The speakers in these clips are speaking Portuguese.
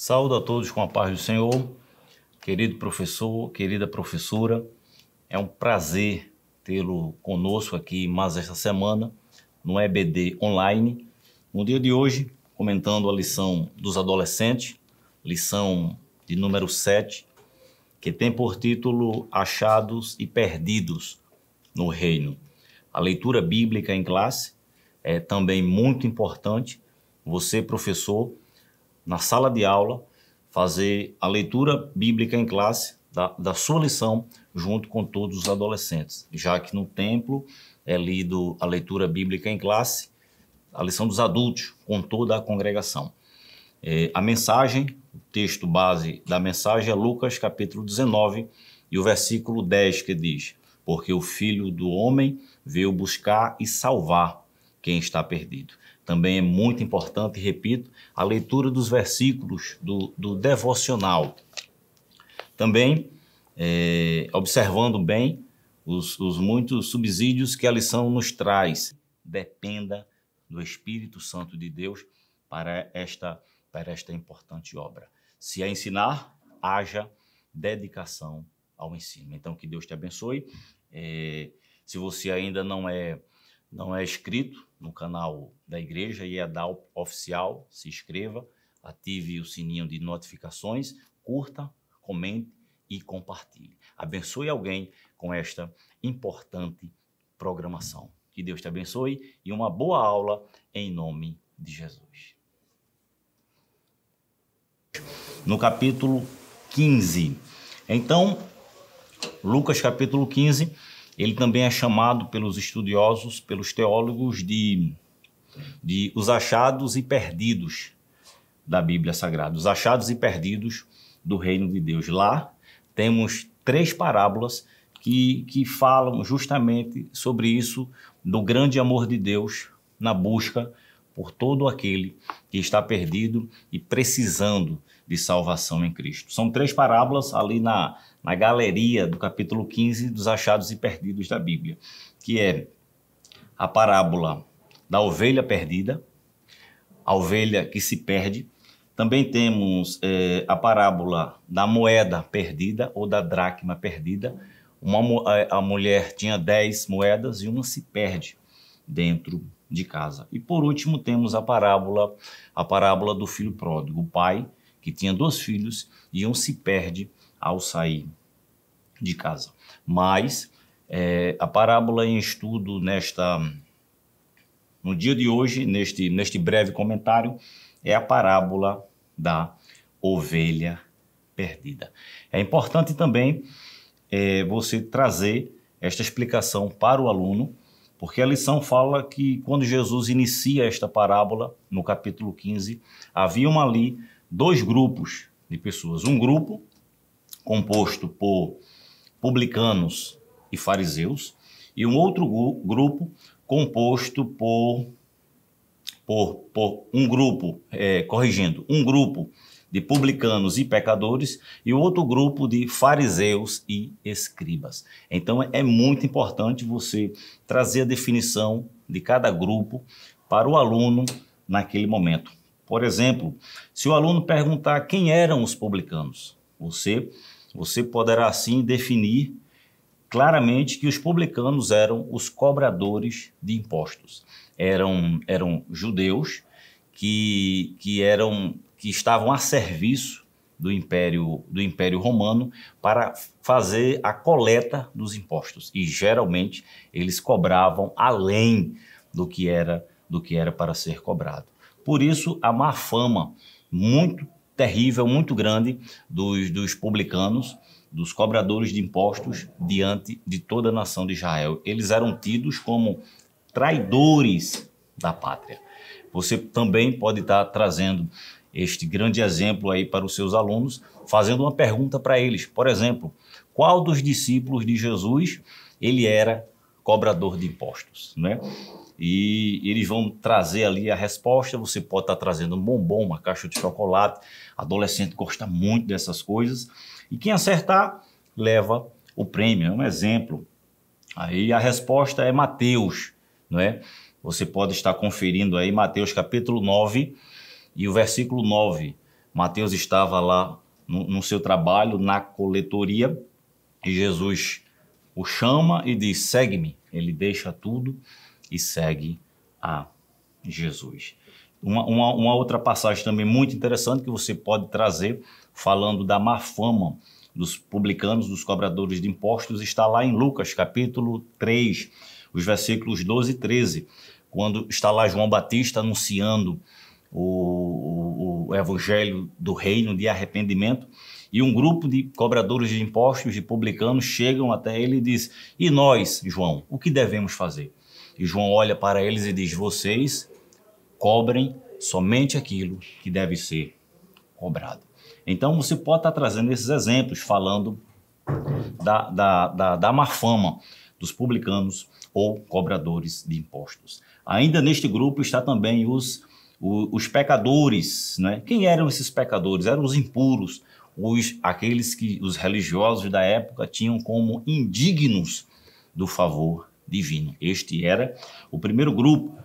Saúdo a todos com a paz do Senhor, querido professor, querida professora. É um prazer tê-lo conosco aqui mais esta semana no EBD Online. No dia de hoje, comentando a lição dos adolescentes, lição de número 7, que tem por título Achados e Perdidos no Reino. A leitura bíblica em classe é também muito importante. Você, professor, na sala de aula, fazer a leitura bíblica em classe da, da sua lição junto com todos os adolescentes, já que no templo é lido a leitura bíblica em classe, a lição dos adultos com toda a congregação. É, a mensagem, o texto base da mensagem é Lucas capítulo 19 e o versículo 10 que diz: Porque o filho do homem veio buscar e salvar quem está perdido. Também é muito importante, repito, a leitura dos versículos do, do devocional. Também, é, observando bem os, os muitos subsídios que a lição nos traz, dependa do Espírito Santo de Deus para esta, para esta importante obra. Se a é ensinar, haja dedicação ao ensino. Então, que Deus te abençoe. É, se você ainda não é não é inscrito no canal da igreja e é da oficial, se inscreva, ative o sininho de notificações, curta, comente e compartilhe. Abençoe alguém com esta importante programação. Que Deus te abençoe e uma boa aula em nome de Jesus. No capítulo 15. Então, Lucas capítulo 15 ele também é chamado pelos estudiosos, pelos teólogos, de, de os achados e perdidos da Bíblia Sagrada, os achados e perdidos do reino de Deus. Lá temos três parábolas que, que falam justamente sobre isso, do grande amor de Deus na busca por todo aquele que está perdido e precisando de salvação em Cristo. São três parábolas ali na, na galeria do capítulo 15 dos achados e perdidos da Bíblia, que é a parábola da ovelha perdida, a ovelha que se perde. Também temos é, a parábola da moeda perdida ou da dracma perdida. Uma, é, a, mulher tinha 10 moedas e uma se perde dentro de casa. E por último temos a parábola, a parábola do filho pródigo, o pai que tinha dois filhos e um se perde ao sair de casa. Mas é, a parábola em estudo nesta no dia de hoje, neste, neste breve comentário, é a parábola da ovelha perdida. É importante também é, você trazer esta explicação para o aluno, porque a lição fala que quando Jesus inicia esta parábola, no capítulo 15, haviam ali dois grupos de pessoas. Um grupo composto por publicanos e fariseus, e um outro grupo composto por, por, por um grupo, é, corrigindo, um grupo de publicanos e pecadores e outro grupo de fariseus e escribas. Então é, é muito importante você trazer a definição de cada grupo para o aluno naquele momento. Por exemplo, se o aluno perguntar quem eram os publicanos, você você poderá assim definir claramente que os publicanos eram os cobradores de impostos. Eram, eram judeus que, que, eram, que estavam a serviço do Império, do Império Romano para fazer a coleta dos impostos. E geralmente eles cobravam além do que era, do que era para ser cobrado. Por isso, a má fama muito terrível, muito grande dos, dos publicanos, dos cobradores de impostos diante de toda a nação de Israel. Eles eram tidos como traidores da pátria. Você também pode estar trazendo este grande exemplo aí para os seus alunos, fazendo uma pergunta para eles. Por exemplo, qual dos discípulos de Jesus ele era cobrador de impostos, né? e eles vão trazer ali a resposta. Você pode estar tá trazendo um bombom, uma caixa de chocolate. Adolescente gosta muito dessas coisas. E quem acertar leva o prêmio. É um exemplo. Aí a resposta é Mateus, não é? Você pode estar conferindo aí Mateus capítulo 9 e o versículo 9. Mateus estava lá no, no seu trabalho, na coletoria, e Jesus o chama e diz: segue-me. Ele deixa tudo e segue a Jesus. Uma, uma, uma, outra passagem também muito interessante que você pode trazer, falando da má fama dos publicanos, dos cobradores de impostos, está lá em Lucas, capítulo 3, os versículos 12 e 13, quando está lá João Batista anunciando o, o, o evangelho do reino de arrependimento, e um grupo de cobradores de impostos, de publicanos, chegam até ele e diz: E nós, João, o que devemos fazer? E João olha para eles e diz: Vocês cobrem somente aquilo que deve ser cobrado. Então você pode estar trazendo esses exemplos, falando da, da, da, da má fama dos publicanos ou cobradores de impostos. Ainda neste grupo está também os, os, os pecadores. Né? Quem eram esses pecadores? Eram os impuros, os, aqueles que os religiosos da época tinham como indignos do favor divino. Este era o primeiro grupo,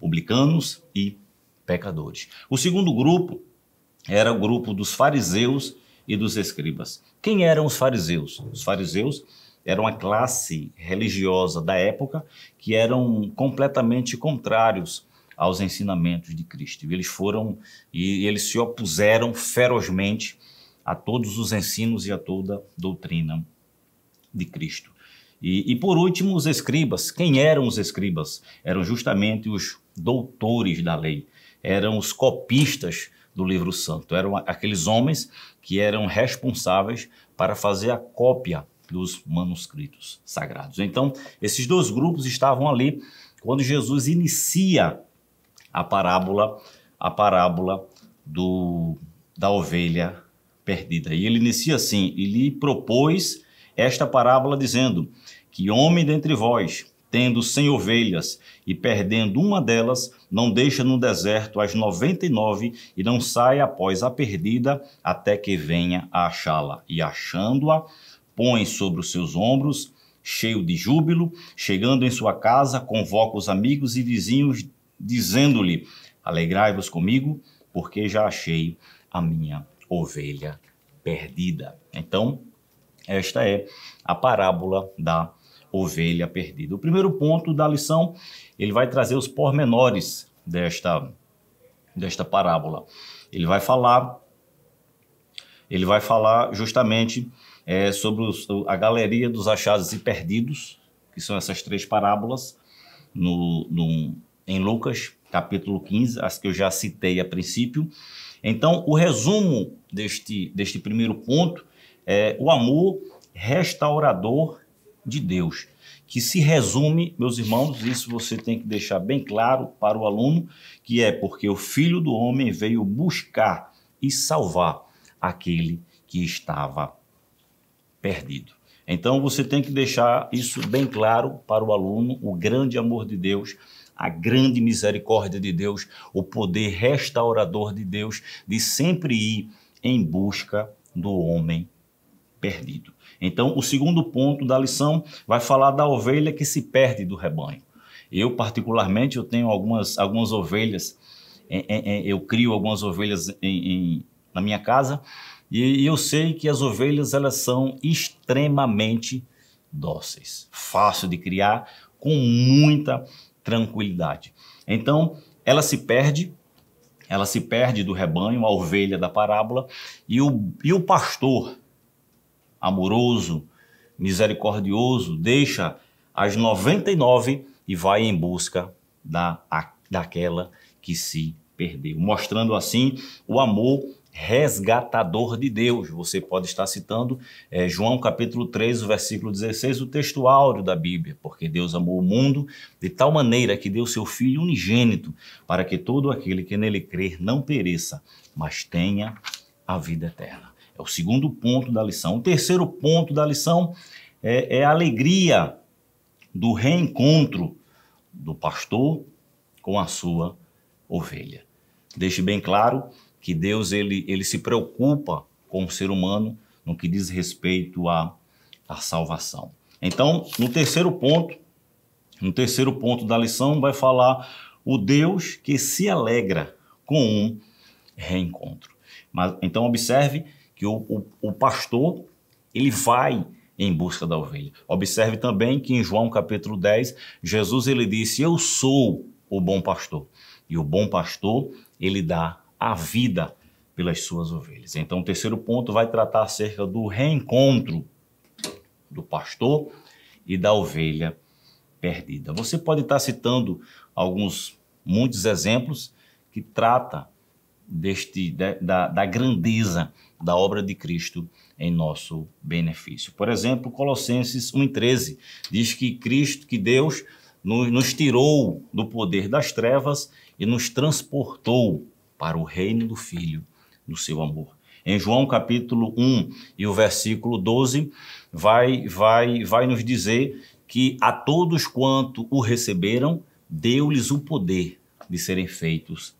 publicanos e pecadores. O segundo grupo era o grupo dos fariseus e dos escribas. Quem eram os fariseus? Os fariseus eram a classe religiosa da época que eram completamente contrários aos ensinamentos de Cristo. Eles foram e eles se opuseram ferozmente a todos os ensinos e a toda doutrina de Cristo. E, e, por último, os escribas. Quem eram os escribas? Eram justamente os doutores da lei, eram os copistas do livro santo, eram aqueles homens que eram responsáveis para fazer a cópia dos manuscritos sagrados. Então, esses dois grupos estavam ali quando Jesus inicia a parábola, a parábola do, da ovelha perdida. E ele inicia assim: ele propôs esta parábola dizendo que homem dentre vós, tendo cem ovelhas e perdendo uma delas, não deixa no deserto as noventa e nove e não sai após a perdida até que venha a achá-la. E achando-a, põe sobre os seus ombros, cheio de júbilo, chegando em sua casa, convoca os amigos e vizinhos, dizendo-lhe: Alegrai-vos comigo, porque já achei a minha ovelha perdida. Então, esta é a parábola da ovelha perdida. O primeiro ponto da lição, ele vai trazer os pormenores desta, desta parábola. Ele vai falar ele vai falar justamente é, sobre os, a galeria dos achados e perdidos, que são essas três parábolas no, no, em Lucas, capítulo 15, as que eu já citei a princípio. Então, o resumo deste, deste primeiro ponto é o amor restaurador de Deus, que se resume, meus irmãos, isso você tem que deixar bem claro para o aluno, que é porque o Filho do Homem veio buscar e salvar aquele que estava perdido. Então você tem que deixar isso bem claro para o aluno, o grande amor de Deus, a grande misericórdia de Deus, o poder restaurador de Deus, de sempre ir em busca do homem perdido. Então, o segundo ponto da lição vai falar da ovelha que se perde do rebanho. Eu, particularmente, eu tenho algumas, algumas ovelhas, em, em, eu crio algumas ovelhas em, na minha casa, e, e eu sei que as ovelhas elas são extremamente dóceis, fácil de criar, com muita tranquilidade. Então, ela se perde, ela se perde do rebanho, a ovelha da parábola, e o, e o pastor, amoroso, misericordioso, deixa as 99 e vai em busca da, daquela que se perdeu. Mostrando assim o amor resgatador de Deus. Você pode estar citando é, João capítulo 3, o versículo 16, o texto áureo da Bíblia, porque Deus amou o mundo de tal maneira que deu seu Filho unigênito, para que todo aquele que nele crer não pereça, mas tenha a vida eterna. É o segundo ponto da lição. O terceiro ponto da lição é, é a alegria do reencontro do pastor com a sua ovelha. Deixe bem claro que Deus ele, ele se preocupa com o ser humano no que diz respeito à, à salvação. Então, no terceiro ponto, no terceiro ponto da lição, vai falar o Deus que se alegra com um reencontro. Mas então observe que o, o, o pastor ele vai em busca da ovelha. Observe também que em João capítulo 10, Jesus ele disse: "Eu sou o bom pastor". E o bom pastor, ele dá a vida pelas suas ovelhas. Então, o terceiro ponto vai tratar acerca do reencontro do pastor e da ovelha perdida. Você pode estar citando alguns muitos exemplos que trata deste, da, da grandeza da obra de Cristo em nosso benefício. Por exemplo, Colossenses 1,13 diz que Cristo, que Deus, nos, nos tirou do poder das trevas e nos transportou para o reino do Filho, do seu amor. Em João capítulo 1 e o versículo 12, vai, vai, vai nos dizer que a todos quanto o receberam, deu-lhes o poder de serem feitos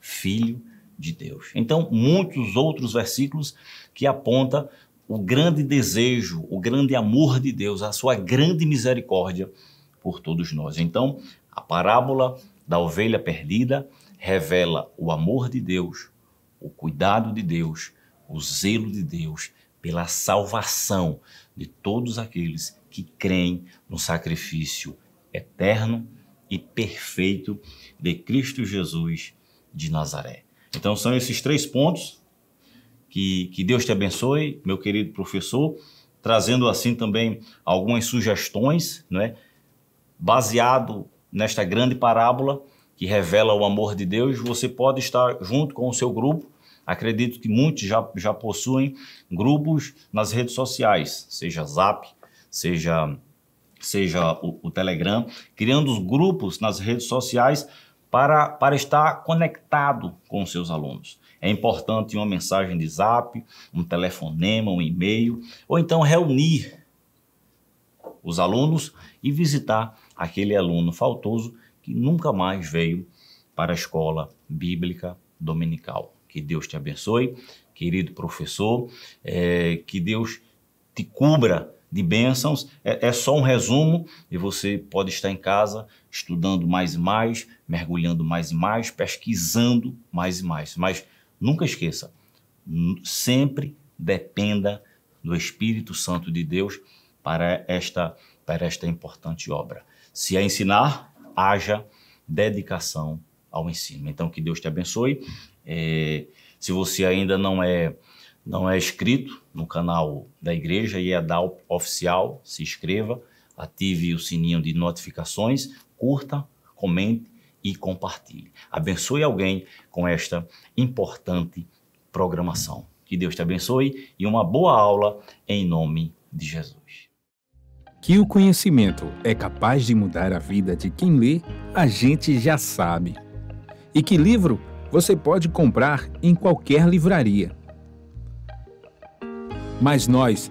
filho de Deus. Então, muitos outros versículos que apontam o grande desejo, o grande amor de Deus, a sua grande misericórdia por todos nós. Então, a parábola da ovelha perdida revela o amor de Deus, o cuidado de Deus, o zelo de Deus pela salvação de todos aqueles que creem no sacrifício eterno e perfeito de Cristo Jesus de Nazaré. Então são esses três pontos. Que, que Deus te abençoe, meu querido professor, trazendo assim também algumas sugestões, né? baseado nesta grande parábola que revela o amor de Deus. Você pode estar junto com o seu grupo. Acredito que muitos já, já possuem grupos nas redes sociais, seja Zap, seja, seja o, o Telegram, criando os grupos nas redes sociais para, para estar conectado com seus alunos. É importante uma mensagem de zap, um telefonema, um e-mail, ou então reunir os alunos e visitar aquele aluno faltoso que nunca mais veio para a escola bíblica dominical. Que Deus te abençoe, querido professor, é, que Deus te cubra de bênçãos. É, é só um resumo e você pode estar em casa estudando mais e mais, mergulhando mais e mais, pesquisando mais e mais. Mas nunca esqueça, sempre dependa do Espírito Santo de Deus para esta, para esta importante obra. Se a ensinar, haja dedicação ao ensino. Então, que Deus te abençoe. É, se você ainda não é não é inscrito no canal da igreja e é oficial, se inscreva, ative o sininho de notificações curta, comente e compartilhe. Abençoe alguém com esta importante programação. Que Deus te abençoe e uma boa aula em nome de Jesus. Que o conhecimento é capaz de mudar a vida de quem lê, a gente já sabe. E que livro você pode comprar em qualquer livraria. Mas nós